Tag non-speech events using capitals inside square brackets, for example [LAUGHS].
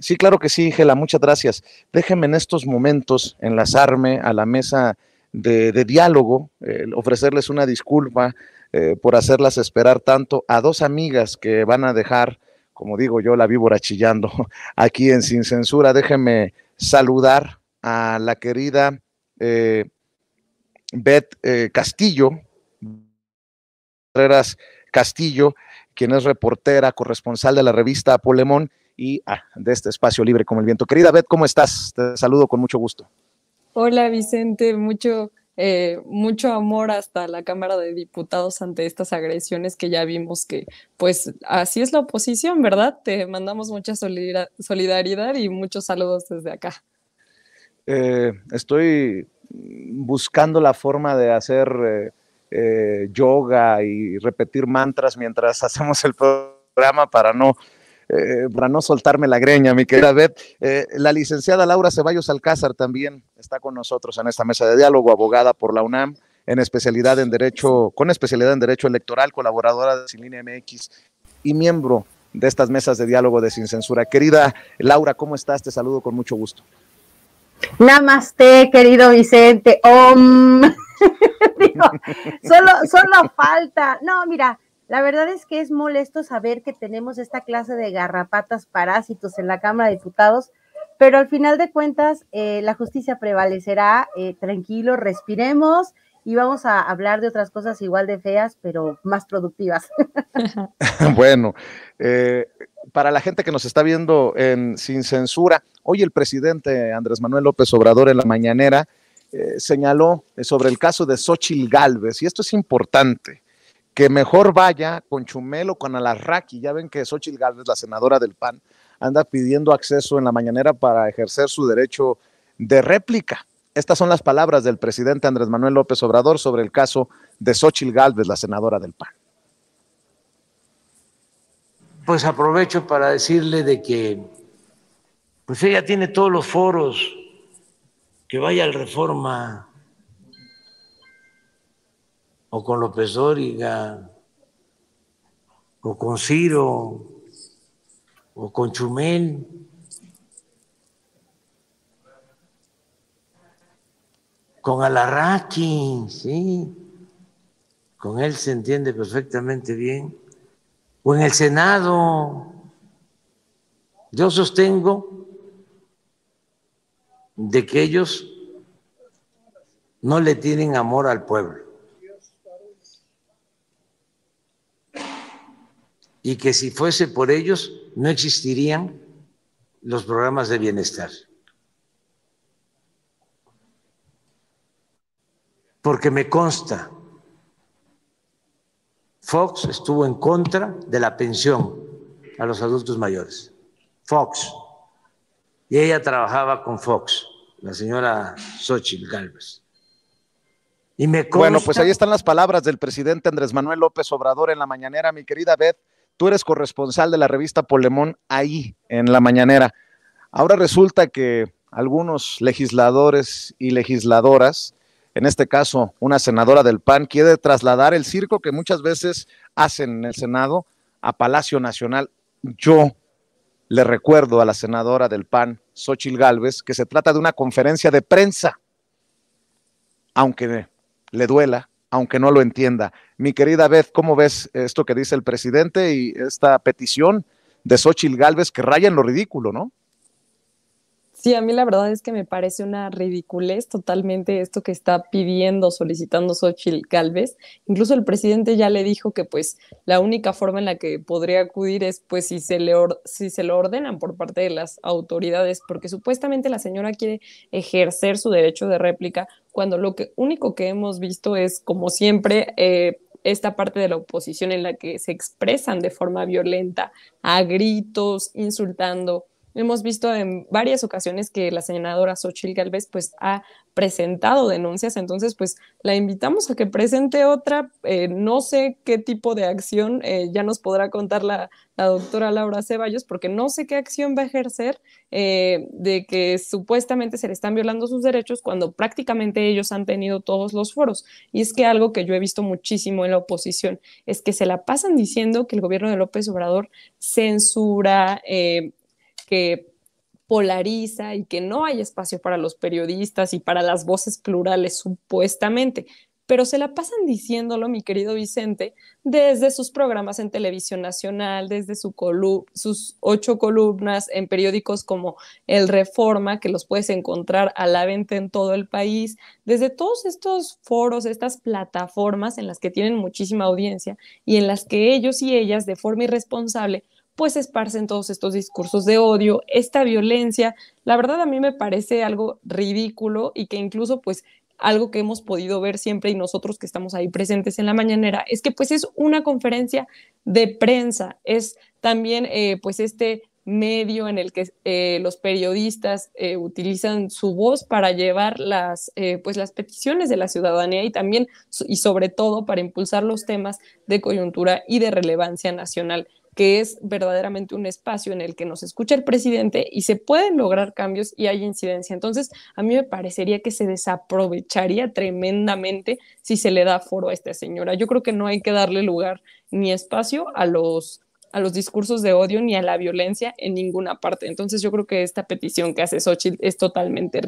Sí, claro que sí, Gela, muchas gracias. Déjenme en estos momentos enlazarme a la mesa de, diálogo, eh, ofrecerles una disculpa eh, por hacerlas esperar tanto a dos amigas que van a dejar, como digo yo, la víbora chillando [LAUGHS] aquí en Sin Censura. Déjenme saludar a la querida eh, Beth eh, Castillo, Carreras Castillo, quien es reportera, corresponsal de la revista Polemón y ah, de este espacio libre como el viento. Querida Beth, ¿cómo estás? Te saludo con mucho gusto. Hola Vicente, mucho, eh, mucho amor hasta la Cámara de Diputados ante estas agresiones que ya vimos que pues así es la oposición, ¿verdad? Te mandamos mucha solidaridad y muchos saludos desde acá. Eh, estoy buscando la forma de hacer... Eh, yoga y repetir mantras mientras [LAUGHS] hacemos el programa para no eh, para no soltarme la greña, mi querida Beth. Eh, la licenciada Laura Ceballos Alcázar también está con nosotros en esta mesa de diálogo, abogada por la UNAM, en especialidad en derecho, con especialidad en derecho electoral, colaboradora de Sin Línea MX y miembro de estas mesas de diálogo de Sin Censura. Querida Laura, ¿cómo estás? Te saludo con mucho gusto. Namaste, querido Vicente. [LAUGHS] solo, solo falta. No, mira, la verdad es que es molesto saber que tenemos esta clase de garrapatas parásitos en la Cámara de Diputados, pero al final de cuentas eh, la justicia prevalecerá, eh, tranquilo, respiremos y vamos a hablar de otras cosas igual de feas, pero más productivas. [LAUGHS] bueno, eh, para la gente que nos está viendo en Sin Censura, hoy el presidente Andrés Manuel López Obrador en la mañanera eh, señaló sobre el caso de Xochil Galvez y esto es importante que mejor vaya con Chumelo, con Alarraqui. Ya ven que Xochitl Gálvez, la senadora del PAN, anda pidiendo acceso en la mañanera para ejercer su derecho de réplica. Estas son las palabras del presidente Andrés Manuel López Obrador sobre el caso de Xochitl Gálvez, la senadora del PAN. Pues aprovecho para decirle de que pues ella tiene todos los foros, que vaya al Reforma, o con López Dóriga, o con Ciro, o con Chumel. Con Alarraqui, sí, con él se entiende perfectamente bien. O en el Senado, yo sostengo de que ellos no le tienen amor al pueblo. y que si fuese por ellos no existirían los programas de bienestar. Porque me consta, Fox estuvo en contra de la pensión a los adultos mayores. Fox. Y ella trabajaba con Fox, la señora Xochitl Galvez. Y me consta... Bueno, pues ahí están las palabras del presidente Andrés Manuel López Obrador en la mañanera, mi querida Beth. Tú eres corresponsal de la revista Polemón ahí, en la mañanera. Ahora resulta que algunos legisladores y legisladoras, en este caso una senadora del PAN, quiere trasladar el circo que muchas veces hacen en el Senado a Palacio Nacional. Yo le recuerdo a la senadora del PAN, Xochil Gálvez, que se trata de una conferencia de prensa. Aunque le duela, aunque no lo entienda. Mi querida Beth, ¿cómo ves esto que dice el presidente y esta petición de Xochitl Galvez que raya en lo ridículo, no? Sí, a mí la verdad es que me parece una ridiculez totalmente esto que está pidiendo, solicitando Xochitl Galvez. Incluso el presidente ya le dijo que pues la única forma en la que podría acudir es pues si se le si se lo ordenan por parte de las autoridades, porque supuestamente la señora quiere ejercer su derecho de réplica cuando lo que único que hemos visto es como siempre eh, esta parte de la oposición en la que se expresan de forma violenta, a gritos, insultando Hemos visto en varias ocasiones que la senadora Xochitl Galvez pues ha presentado denuncias, entonces pues la invitamos a que presente otra, eh, no sé qué tipo de acción, eh, ya nos podrá contar la, doctora Laura Ceballos, porque no sé qué acción va a ejercer eh, de que supuestamente se le están violando sus derechos cuando prácticamente ellos han tenido todos los foros. Y es que algo que yo he visto muchísimo en la oposición es que se la pasan diciendo que el gobierno de López Obrador censura, eh, que polariza y que no hay espacio para los periodistas y para las voces plurales supuestamente, pero se la pasan diciéndolo, mi querido Vicente, desde sus programas en televisión nacional, desde sus ocho columnas en periódicos como El Reforma, que los puedes encontrar a la venta en todo el país, desde todos estos foros, estas plataformas en las que tienen muchísima audiencia y en las que ellos y ellas, de forma irresponsable, pues esparcen todos estos discursos de odio, esta violencia. La verdad a mí me parece algo ridículo y que incluso pues algo que hemos podido ver siempre y nosotros que estamos ahí presentes en la mañanera es que pues es una conferencia de prensa, es también eh, pues este medio en el que eh, los periodistas eh, utilizan su voz para llevar las, pues las peticiones de la ciudadanía y también y sobre todo para impulsar los temas de coyuntura y de relevancia nacional que es verdaderamente un espacio en el que nos escucha el presidente y se pueden lograr cambios y hay incidencia. Entonces, a mí me parecería que se desaprovecharía tremendamente si se le da foro a esta señora. Yo creo que no hay que darle lugar ni espacio a los a los discursos de odio ni a la violencia en ninguna parte. Entonces yo creo que esta petición que hace Xochitl es totalmente